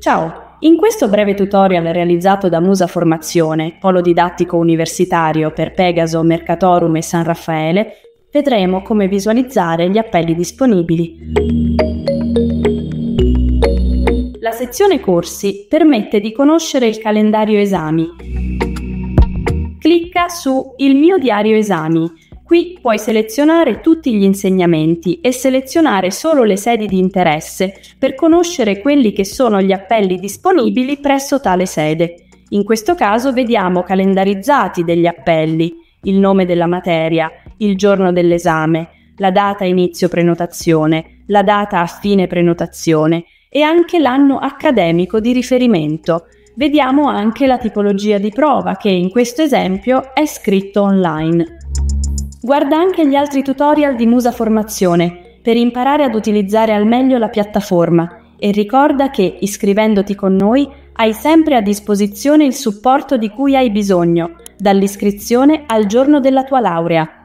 Ciao, in questo breve tutorial realizzato da Musa Formazione, polo didattico universitario per Pegaso, Mercatorum e San Raffaele, vedremo come visualizzare gli appelli disponibili. La sezione corsi permette di conoscere il calendario esami. Clicca su Il mio diario esami Qui puoi selezionare tutti gli insegnamenti e selezionare solo le sedi di interesse per conoscere quelli che sono gli appelli disponibili presso tale sede. In questo caso vediamo calendarizzati degli appelli, il nome della materia, il giorno dell'esame, la data inizio prenotazione, la data a fine prenotazione e anche l'anno accademico di riferimento. Vediamo anche la tipologia di prova che in questo esempio è scritto online. Guarda anche gli altri tutorial di Musa Formazione per imparare ad utilizzare al meglio la piattaforma e ricorda che iscrivendoti con noi hai sempre a disposizione il supporto di cui hai bisogno, dall'iscrizione al giorno della tua laurea.